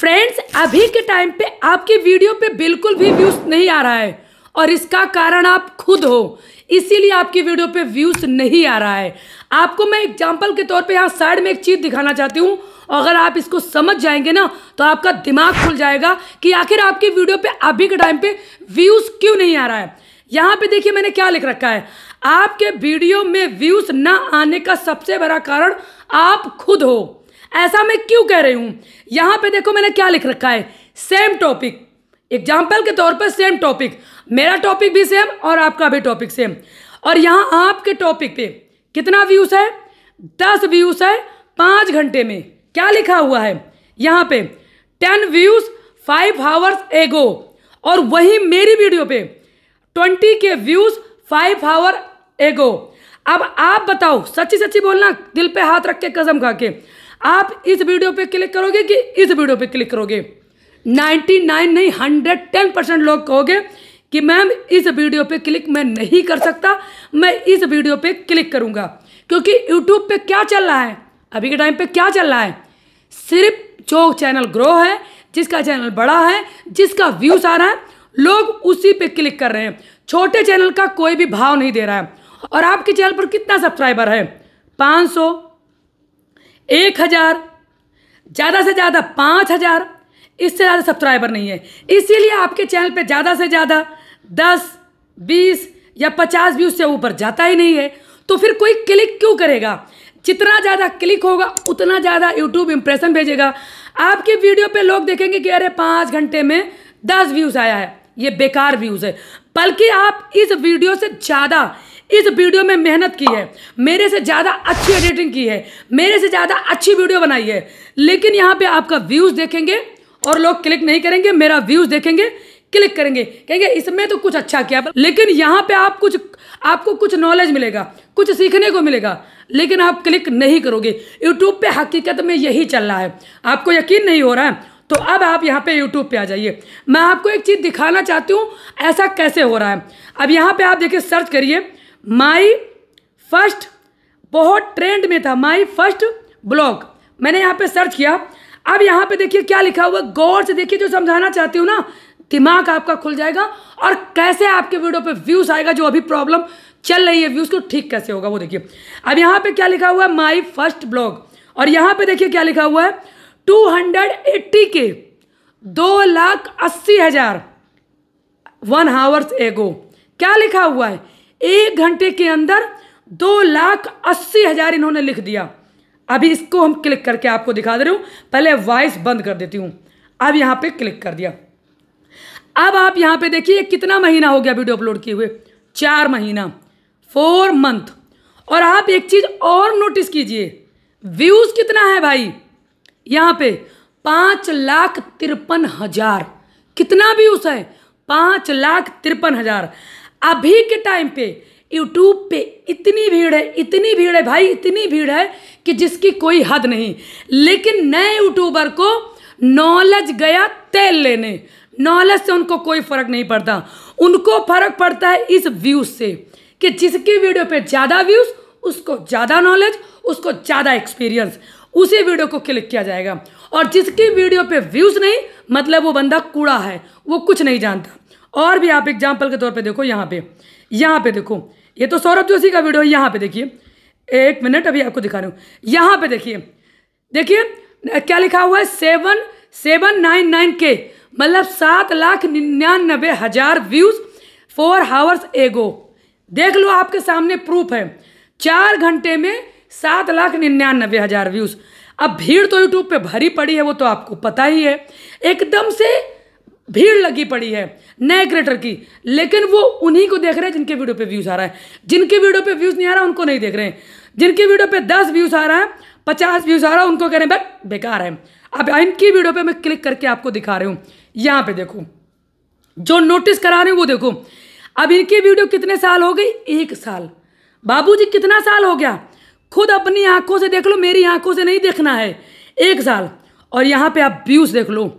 friends अभी के time पे आपके वीडियो पे बिल्कुल भी व्यूज नहीं आ रहा है और इसका कारण आप खुद हो इसीलिए आपकी वीडियो पे व्यूज नहीं आ रहा है आपको मैं एग्जाम्पल के तौर पे यहाँ साइड में एक चीज़ दिखाना चाहती हूँ अगर आप इसको समझ जाएंगे ना तो आपका दिमाग खुल जाएगा कि आखिर आपकी वीडियो पे अभी के टाइम पे व्यूज़ क्यों नहीं आ रहा है यहाँ पे देखिए मैंने क्या लिख रखा है आपके वीडियो में व्यूज़ ना आने का सबसे बड़ा कारण आप खुद हो ऐसा मैं क्यों कह रही हूं यहां पे देखो मैंने क्या लिख रखा है सेम टॉपिक एग्जाम्पल के तौर पर सेम टॉपिक मेरा टॉपिक भी सेम और आपका भी टॉपिक सेम और यहां आपके टॉपिक पे कितना व्यूज़ है दस व्यूज़ है पांच घंटे में क्या लिखा हुआ है यहां पे टेन व्यूज़ फाइव हावर्स एगो और वही मेरी वीडियो पे ट्वेंटी के व्यूज़ फाइव हावर एगो अब आप बताओ सच्ची सच्ची बोलना दिल पे हाथ रख के कसम खा के आप इस वीडियो पे क्लिक करोगे कि इस वीडियो पे क्लिक करोगे 99 नहीं टेन परसेंट लोग कहोगे कि मैम इस वीडियो पे क्लिक मैं नहीं कर सकता मैं इस वीडियो पे क्लिक करूंगा क्योंकि यूट्यूब पे क्या चल रहा है अभी के टाइम पे क्या चल रहा है सिर्फ जो चैनल ग्रो है जिसका चैनल बड़ा है जिसका व्यूज़ आ रहा है लोग उसी पे क्लिक कर रहे हैं छोटे चैनल का कोई भी भाव नहीं दे रहा है और आपके चैनल पर कितना सब्सक्राइबर है 500 एक हज़ार ज़्यादा से ज़्यादा पाँच हज़ार इससे ज़्यादा सब्सक्राइबर नहीं है इसीलिए आपके चैनल पे ज़्यादा से ज़्यादा दस बीस या पचास व्यूज से ऊपर जाता ही नहीं है तो फिर कोई क्लिक क्यों करेगा जितना ज़्यादा क्लिक होगा उतना ज़्यादा यूट्यूब इम्प्रेशन भेजेगा आपकी वीडियो पर लोग देखेंगे कि अरे पाँच घंटे में दस व्यूज़ आया है ये बेकार व्यूज़ है बल्कि आप इस वीडियो से ज़्यादा इस वीडियो में मेहनत की है मेरे से ज़्यादा अच्छी एडिटिंग की है मेरे से ज़्यादा अच्छी वीडियो बनाई है लेकिन यहाँ पे आपका व्यूज़ देखेंगे और लोग क्लिक नहीं करेंगे मेरा व्यूज़ देखेंगे क्लिक करेंगे कहेंगे इसमें तो कुछ अच्छा किया लेकिन यहाँ पे आप कुछ आपको कुछ नॉलेज मिलेगा कुछ सीखने को मिलेगा लेकिन आप क्लिक नहीं करोगे यूट्यूब पे हकीकत में यही चल रहा है आपको यकीन नहीं हो रहा है तो अब आप यहाँ पे यूट्यूब पे आ जाइए मैं आपको एक चीज़ दिखाना चाहती हूँ ऐसा कैसे हो रहा है अब यहाँ पे आप देखिए सर्च करिए माई फर्स्ट बहुत ट्रेंड में था माई फर्स्ट ब्लॉग मैंने यहाँ पे सर्च किया अब यहाँ पे देखिए क्या लिखा हुआ गौर से देखिए जो समझाना चाहती हूँ ना दिमाग आपका खुल जाएगा और कैसे आपके वीडियो पे व्यूज़ आएगा जो अभी प्रॉब्लम चल रही है व्यूज़ को ठीक कैसे होगा वो देखिए अब यहाँ पे क्या लिखा हुआ है माई फर्स्ट ब्लॉग और यहाँ पे देखिए क्या लिखा हुआ है टू हंड्रेड एट्टी के दो लाख अस्सी हजार वन हावर्स एगो क्या लिखा हुआ है एक घंटे के अंदर दो लाख अस्सी हजार इन्होंने लिख दिया अभी इसको हम क्लिक करके आपको दिखा दे रही हूं पहले वॉइस बंद कर देती हूं अब यहां पे क्लिक कर दिया अब आप यहाँ पे देखिए कितना महीना हो गया वीडियो अपलोड किए हुए चार महीना फोर मंथ और आप एक चीज़ और नोटिस कीजिए व्यूज़ कितना है भाई यहाँ पे पाँच लाख तिरपन हजार कितना व्यूज है पाँच लाख तिरपन हजार अभी के टाइम पे यूट्यूब पे इतनी भीड़ है इतनी भीड़ है भाई इतनी भीड़ है कि जिसकी कोई हद नहीं लेकिन नए यूट्यूबर को नॉलेज गया तेल लेने नॉलेज से उनको कोई फर्क नहीं पड़ता उनको फर्क पड़ता है इस व्यूज से कि जिसकी वीडियो पे ज़्यादा व्यूज़ उसको ज़्यादा नॉलेज उसको ज़्यादा एक्सपीरियंस उसी वीडियो को क्लिक किया जाएगा और जिसकी वीडियो पे व्यूज़ नहीं मतलब वो बंदा कूड़ा है वो कुछ नहीं जानता और भी आप एग्जाम्पल के तौर पे देखो यहाँ पे यहाँ पे देखो ये तो सौरभ जोशी का वीडियो है यहाँ पे देखिए एक मिनट अभी आपको दिखा रहा हूँ यहाँ पे देखिए देखिए क्या लिखा हुआ है सेवन सेवन नाइन नाइन के मतलब सात लाख निन्यानबे हज़ार व्यूज़ फोर हावर्स एगो देख लो आपके सामने प्रूफ है चार घंटे में सात लाख निन्यानबे हज़ार व्यूज़ अब भीड़ तो यूट्यूब पे भरी पड़ी है वो तो आपको पता ही है एकदम से भीड़ लगी पड़ी है नए क्रिएटर की लेकिन वो उन्हीं को देख रहे हैं जिनके वीडियो पे व्यूज़ आ रहा है जिनके वीडियो पे व्यूज़ नहीं आ रहा उनको नहीं देख रहे हैं जिनके वीडियो पे दस व्यूज़ आ रहा है पचास व्यूज़ आ रहा है उनको कह रहे हैं भाई बेकार है अब इनकी वीडियो पे मैं क्लिक करके आपको दिखा रही हूँ यहाँ पर देखो जो नोटिस करा रहे हैं वो देखो अब इनकी वीडियो कितने साल हो गई एक साल बाबूजी कितना साल हो गया खुद अपनी आंखों से देख लो मेरी आंखों से नहीं देखना है एक साल और यहाँ पे आप व्यूज देख लो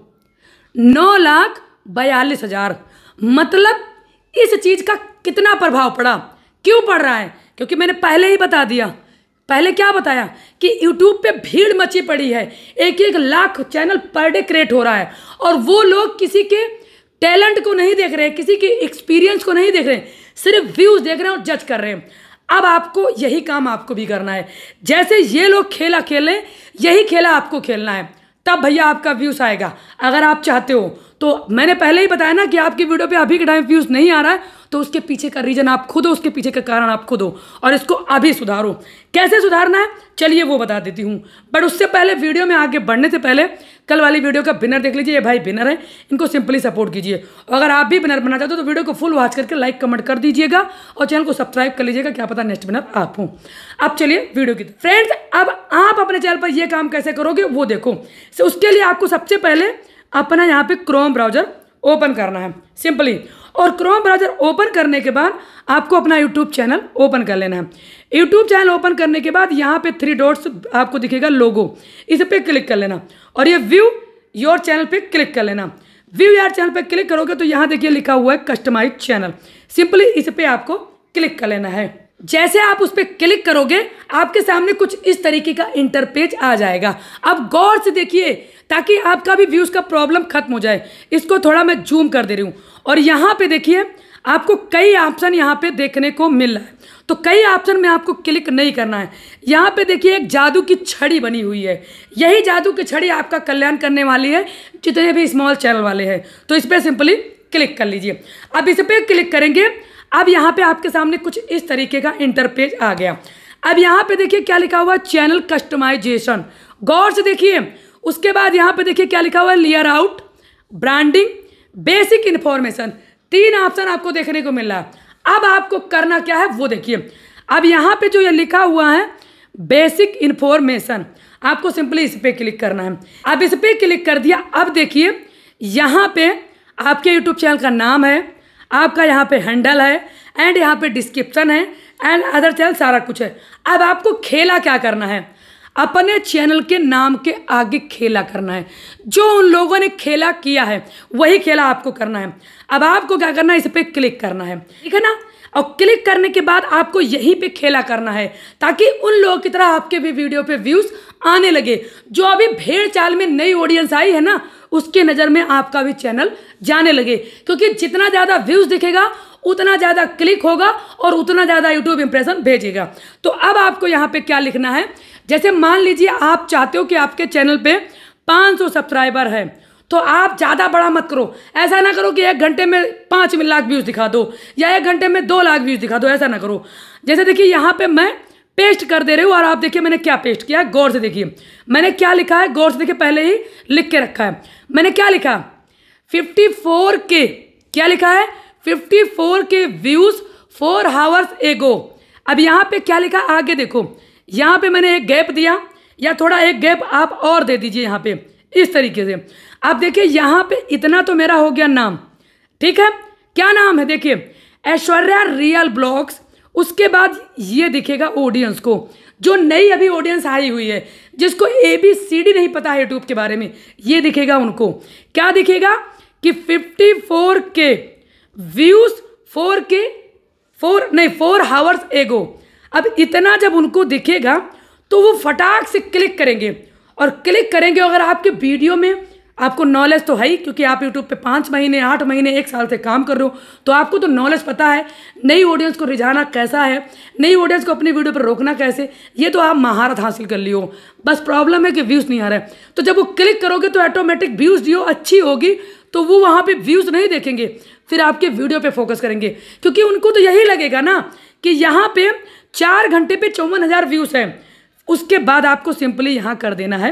नौ लाख बयालीस हजार मतलब इस चीज़ का कितना प्रभाव पड़ा क्यों पड़ रहा है क्योंकि मैंने पहले ही बता दिया पहले क्या बताया कि YouTube पे भीड़ मची पड़ी है एक एक lakh channel per day create हो रहा है और वो लोग किसी के टैलेंट को नहीं देख रहे किसी के एक्सपीरियंस को नहीं देख रहे सिर्फ व्यूज़ देख रहे हैं और जज कर रहे हैं अब आपको यही काम आपको भी करना है जैसे ये लोग खेला खेलें यही खेला आपको खेलना है तब भैया आपका व्यूज़ आएगा अगर आप चाहते हो तो मैंने पहले ही बताया ना कि आपकी वीडियो पे अभी के टाइम व्यूज़ नहीं आ रहा है तो उसके पीछे का रीज़न आप खुद हो उसके पीछे का कारण आप खुद हो और इसको अभी सुधारो कैसे सुधारना है चलिए वो बता देती हूँ बट उससे पहले वीडियो में आगे बढ़ने से पहले कल वाली वीडियो का बिनर देख लीजिए ये भाई बिनर है इनको सिंपली सपोर्ट कीजिए अगर आप भी बिनर बनाना चाहते हो तो वीडियो को फुल वॉच करके लाइक कमेंट कर दीजिएगा और चैनल को सब्सक्राइब कर लीजिएगा क्या पता नेक्स्ट बिनर आप हूँ अब चलिए वीडियो की फ्रेंड्स अब आप अपने चैनल पर यह काम कैसे करोगे वो देखो उसके लिए आपको सबसे पहले अपना यहाँ पे क्रोम ब्राउजर ओपन करना है सिंपली और क्रोम ब्राउज़र ओपन करने के बाद आपको अपना यूट्यूब चैनल ओपन कर लेना है यूट्यूब चैनल ओपन करने के बाद यहाँ पे थ्री डॉट्स आपको दिखेगा लोगो इस पर क्लिक कर लेना और ये व्यू योर चैनल पे क्लिक कर लेना व्यू यार चैनल पे क्लिक करोगे तो यहाँ देखिए लिखा हुआ है कस्टमाइज चैनल सिंपली इस पर आपको क्लिक कर लेना है जैसे आप उस पर क्लिक करोगे आपके सामने कुछ इस तरीके का इंटरपेज आ जाएगा अब गौर से देखिए ताकि आपका भी व्यूज़ का प्रॉब्लम खत्म हो जाए इसको थोड़ा मैं जूम कर दे रही हूँ और यहाँ पे देखिए आपको कई ऑप्शन यहाँ पे देखने को मिल रहा है तो कई ऑप्शन में आपको क्लिक नहीं करना है यहाँ पे देखिए एक जादू की छड़ी बनी हुई है यही जादू की छड़ी आपका कल्याण करने वाली है जितने भी स्मॉल चैनल वाले हैं तो इस पर सिंपली क्लिक कर लीजिए अब इस पर क्लिक करेंगे अब यहाँ पे आपके सामने कुछ इस तरीके का इंटरपेज आ गया अब यहाँ पे देखिए क्या लिखा हुआ चैनल कस्टमाइजेशन गौर से देखिए उसके बाद यहाँ पे देखिए क्या लिखा हुआ है layout branding basic information तीन ऑप्शन आपको देखने को मिल रहा है अब आपको करना क्या है वो देखिए अब यहाँ पे जो ये लिखा हुआ है बेसिक इन्फॉर्मेशन आपको सिंपली इस पर क्लिक करना है अब इस पर क्लिक कर दिया अब देखिए यहाँ पे आपके यूट्यूब चैनल का नाम है आपका यहाँ पे हैंडल है एंड यहाँ पे डिस्क्रिप्शन है एंड अदर चैनल सारा कुछ है अब आपको खेला क्या करना है अपने चैनल के नाम के आगे खेला करना है जो उन लोगों ने खेला किया है वही खेला आपको करना है अब आपको क्या करना है इस पर क्लिक करना है ठीक है ना और क्लिक करने के बाद आपको यहीं पे खेला करना है ताकि उन लोगों की तरह आपके भी वीडियो पे व्यूज़ आने लगे जो अभी भेड़ चाल में नई ऑडियंस आई है ना उसके नज़र में आपका भी चैनल जाने लगे क्योंकि जितना ज़्यादा व्यूज़ दिखेगा उतना ज़्यादा क्लिक होगा और उतना ज़्यादा यूट्यूब इंप्रेशन भेजेगा तो अब आपको यहाँ पे क्या लिखना है जैसे मान लीजिए आप चाहते हो कि आपके चैनल पे 500 सब्सक्राइबर है तो आप ज़्यादा बड़ा मत करो ऐसा ना करो कि एक घंटे में पाँच लाख व्यूज़ दिखा दो या एक घंटे में दो लाख व्यूज़ दिखा दो ऐसा ना करो जैसे देखिए यहाँ पे मैं पेस्ट कर दे रही हूँ और आप देखिए मैंने क्या पेस्ट किया गौर से देखिए मैंने क्या लिखा है गौर से देखिए पहले ही लिख के रखा है मैंने क्या लिखा फिफ्टी फोर के क्या लिखा है fifty four K views four hours go अब यहाँ पर क्या लिखा आगे देखो यहाँ पर मैंने एक गैप दिया या थोड़ा एक गैप आप और दे दीजिए यहाँ पर इस तरीके से अब देखिए यहाँ पे इतना तो मेरा हो गया नाम ठीक है क्या नाम है देखिए ऐश्वर्या रियल ब्लॉग्स उसके बाद ये दिखेगा ऑडियंस को जो नई अभी ऑडियंस आई हुई है जिसको ए बी सी डी नहीं पता है यूट्यूब के बारे में ये दिखेगा उनको क्या दिखेगा कि 54 के व्यूज 4 के फोर नहीं फोर हावर्स एगो अब इतना जब उनको दिखेगा तो वो फटाक से क्लिक करेंगे और क्लिक करेंगे अगर आपके वीडियो में आपको नॉलेज तो है ही क्योंकि आप यूट्यूब पे पाँच महीने आठ महीने एक साल से काम कर रहे हो तो आपको तो नॉलेज पता है नई ऑडियंस को रिझाना कैसा है नई ऑडियंस को अपनी वीडियो पर रोकना कैसे ये तो आप महारत हासिल कर लियो बस प्रॉब्लम है कि व्यूज़ नहीं आ रहा है तो जब वो क्लिक करोगे तो ऑटोमेटिक व्यूज़ दियो अच्छी होगी तो वो वहाँ पर व्यूज़ नहीं देखेंगे फिर आपके वीडियो पर फोकस करेंगे क्योंकि उनको तो यही लगेगा ना कि यहाँ पर चार घंटे पर चौवन हज़ार व्यूज़ हैं उसके बाद आपको सिंपली यहाँ कर देना है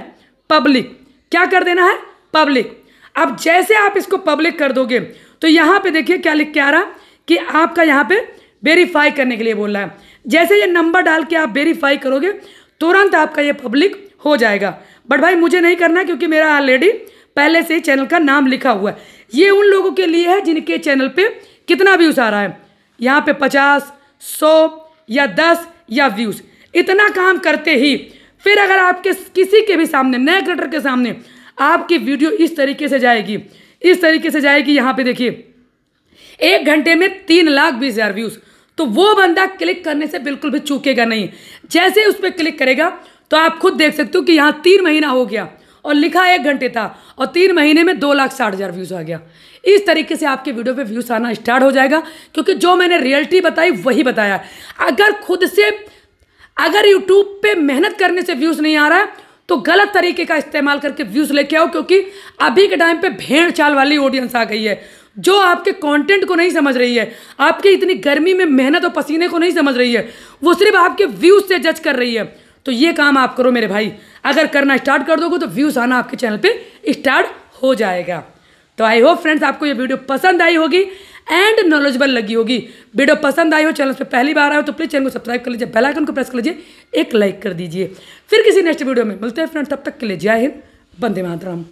पब्लिक क्या कर देना है पब्लिक अब जैसे आप इसको पब्लिक कर दोगे तो यहाँ पे देखिए क्या लिख के आ रहा कि आपका यहाँ पे वेरीफाई करने के लिए बोल रहा है जैसे ये नंबर डाल के आप वेरीफाई करोगे तुरंत आपका ये पब्लिक हो जाएगा बट भाई मुझे नहीं करना क्योंकि मेरा ऑलरेडी पहले से चैनल का नाम लिखा हुआ है ये उन लोगों के लिए है जिनके चैनल पर कितना व्यूज़ आ रहा है यहाँ पे पचास सौ या दस या व्यूज़ इतना काम करते ही फिर अगर आपके किसी के भी सामने नए क्रिएटर के सामने आपकी वीडियो इस तरीके से जाएगी इस तरीके से जाएगी यहाँ पे देखिए एक घंटे में तीन लाख बीस हज़ार व्यूज़ तो वो बंदा क्लिक करने से बिल्कुल भी चूकेगा नहीं जैसे उस पर क्लिक करेगा तो आप खुद देख सकते हो कि यहाँ तीन महीना हो गया और लिखा एक घंटे था और तीन महीने में दो लाख साठ हज़ार व्यूज़ आ गया इस तरीके से आपके वीडियो पे व्यूज़ आना स्टार्ट हो जाएगा क्योंकि जो मैंने रियलिटी बताई वही बताया अगर खुद से अगर यूट्यूब पे मेहनत करने से व्यूज़ नहीं आ रहा है तो गलत तरीके का इस्तेमाल करके व्यूज़ लेके आओ क्योंकि अभी के टाइम पे भेड़ चाल वाली ऑडियंस आ गई है जो आपके कंटेंट को नहीं समझ रही है आपकी इतनी गर्मी में मेहनत और पसीने को नहीं समझ रही है वो सिर्फ आपके व्यूज़ से जज कर रही है तो ये काम आप करो मेरे भाई अगर करना स्टार्ट कर दोगे तो व्यूज़ आना आपके चैनल पर स्टार्ट हो जाएगा तो आई होप फ्रेंड्स आपको ये वीडियो पसंद आई होगी एंड नॉलेजेबल लगी होगी वीडियो पसंद आई हो चैनल पे पहली बार आए हो तो प्लीज़ चैनल को सब्सक्राइब कर लीजिए बेल आइकन को प्रेस कर लीजिए एक लाइक कर दीजिए फिर किसी नेक्स्ट वीडियो में मिलते हैं फ्रेंड तब तक के लिए जय हिंद बंदे मातराम